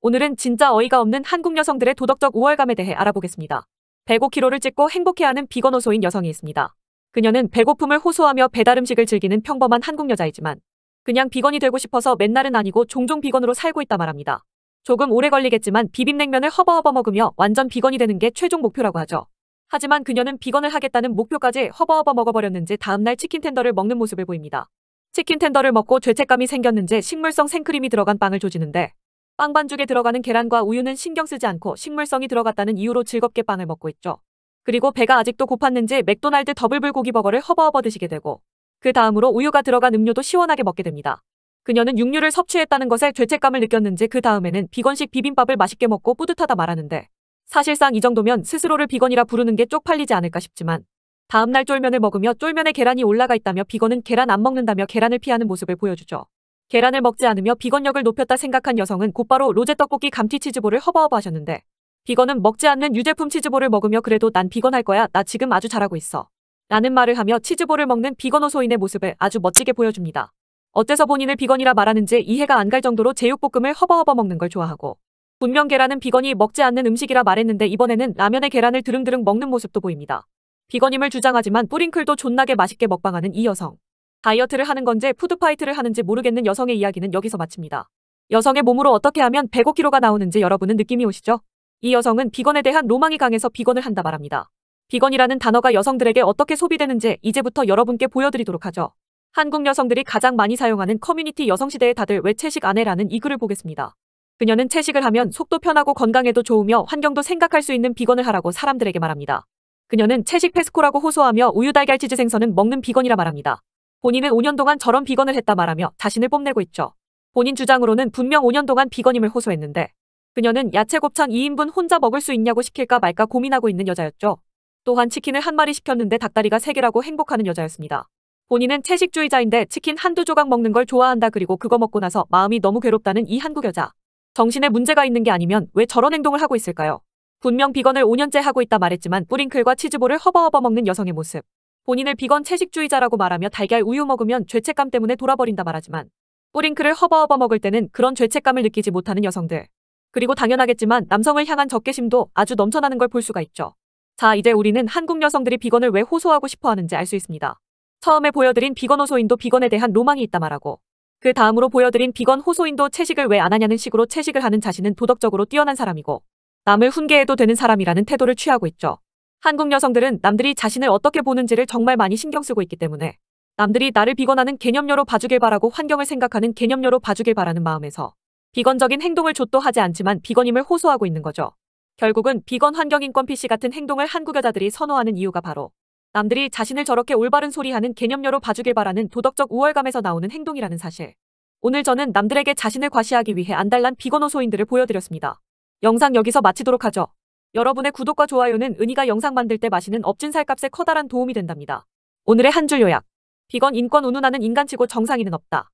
오늘은 진짜 어이가 없는 한국 여성들의 도덕적 우월감에 대해 알아보겠습니다. 105kg를 찍고 행복해하는 비건 호소인 여성이 있습니다. 그녀는 배고픔을 호소하며 배달 음식을 즐기는 평범한 한국 여자이지만 그냥 비건이 되고 싶어서 맨날은 아니고 종종 비건으로 살고 있다 말합니다. 조금 오래 걸리겠지만 비빔냉면을 허버허버 먹으며 완전 비건이 되는 게 최종 목표라고 하죠. 하지만 그녀는 비건을 하겠다는 목표까지 허버허버 먹어버렸는지 다음날 치킨 텐더를 먹는 모습을 보입니다. 치킨 텐더를 먹고 죄책감이 생겼는지 식물성 생크림이 들어간 빵을 조지는데 빵 반죽에 들어가는 계란과 우유는 신경 쓰지 않고 식물성이 들어갔다는 이유로 즐겁게 빵을 먹고 있죠. 그리고 배가 아직도 고팠는지 맥도날드 더블불고기 버거를 허버허버 드시게 되고 그 다음으로 우유가 들어간 음료도 시원하게 먹게 됩니다. 그녀는 육류를 섭취했다는 것에 죄책감을 느꼈는지 그 다음에는 비건식 비빔밥을 맛있게 먹고 뿌듯하다 말하는데 사실상 이 정도면 스스로를 비건이라 부르는 게 쪽팔리지 않을까 싶지만 다음날 쫄면을 먹으며 쫄면에 계란이 올라가 있다며 비건은 계란 안 먹는다며 계란을 피하는 모습을 보여주죠. 계란을 먹지 않으며 비건력을 높였다 생각한 여성은 곧바로 로제 떡볶이 감튀 치즈볼을 허버허버 하셨는데 비건은 먹지 않는 유제품 치즈볼을 먹으며 그래도 난 비건할 거야 나 지금 아주 잘하고 있어 라는 말을 하며 치즈볼을 먹는 비건 호소인의 모습을 아주 멋지게 보여줍니다. 어째서 본인을 비건이라 말하는지 이해가 안 갈 정도로 제육볶음을 허버허버 먹는 걸 좋아하고 분명 계란은 비건이 먹지 않는 음식이라 말했는데 이번에는 라면에 계란을 드릉드릉 먹는 모습도 보입니다. 비건임을 주장하지만 뿌링클도 존나게 맛있게 먹방하는 이 여성. 다이어트를 하는 건지 푸드파이트를 하는지 모르겠는 여성의 이야기는 여기서 마칩니다. 여성의 몸으로 어떻게 하면 105kg가 나오는지 여러분은 느낌이 오시죠? 이 여성은 비건에 대한 로망이 강해서 비건을 한다 말합니다. 비건이라는 단어가 여성들에게 어떻게 소비되는지 이제부터 여러분께 보여드리도록 하죠. 한국 여성들이 가장 많이 사용하는 커뮤니티 여성시대에 다들 왜 채식 안 해라는 이 글을 보겠습니다. 그녀는 채식을 하면 속도 편하고 건강에도 좋으며 환경도 생각할 수 있는 비건을 하라고 사람들에게 말합니다. 그녀는 채식 페스코라고 호소하며 우유 달걀 치즈 생선은 먹는 비건이라 말합니다. 본인은 5년 동안 저런 비건을 했다 말하며 자신을 뽐내고 있죠. 본인 주장으로는 분명 5년 동안 비건임을 호소했는데 그녀는 야채 곱창 2인분 혼자 먹을 수 있냐고 시킬까 말까 고민하고 있는 여자였죠. 또한 치킨을 한 마리 시켰는데 닭다리가 3개라고 행복하는 여자였습니다. 본인은 채식주의자인데 치킨 한두 조각 먹는 걸 좋아한다 그리고 그거 먹고 나서 마음이 너무 괴롭다는 이 한국 여자. 정신에 문제가 있는 게 아니면 왜 저런 행동을 하고 있을까요? 분명 비건을 5년째 하고 있다 말했지만 뿌링클과 치즈볼을 허버허버 먹는 여성의 모습. 본인을 비건 채식주의자라고 말하며 달걀 우유 먹으면 죄책감 때문에 돌아버린다 말하지만 뿌링클을 허버허버 먹을 때는 그런 죄책감을 느끼지 못하는 여성들. 그리고 당연하겠지만 남성을 향한 적개심도 아주 넘쳐나는 걸 볼 수가 있죠. 자, 이제 우리는 한국 여성들이 비건을 왜 호소하고 싶어 하는지 알 수 있습니다. 처음에 보여드린 비건 호소인도 비건에 대한 로망이 있다 말하고 그 다음으로 보여드린 비건 호소인도 채식을 왜 안 하냐는 식으로 채식을 하는 자신은 도덕적으로 뛰어난 사람이고 남을 훈계해도 되는 사람이라는 태도를 취하고 있죠. 한국 여성들은 남들이 자신을 어떻게 보는지를 정말 많이 신경 쓰고 있기 때문에 남들이 나를 비건하는 개념녀로 봐주길 바라고 환경을 생각하는 개념녀로 봐주길 바라는 마음에서 비건적인 행동을 좆도 하지 않지만 비건임을 호소하고 있는 거죠. 결국은 비건 환경인권 PC 같은 행동을 한국 여자들이 선호하는 이유가 바로 남들이 자신을 저렇게 올바른 소리하는 개념녀로 봐주길 바라는 도덕적 우월감에서 나오는 행동이라는 사실. 오늘 저는 남들에게 자신을 과시하기 위해 안달난 비건 호소인들을 보여드렸습니다. 영상 여기서 마치도록 하죠. 여러분의 구독과 좋아요는 은희가 영상 만들 때 마시는 업진 살값에 커다란 도움이 된답니다. 오늘의 한 줄 요약. 비건 인권 운운하는 인간치고 정상인은 없다.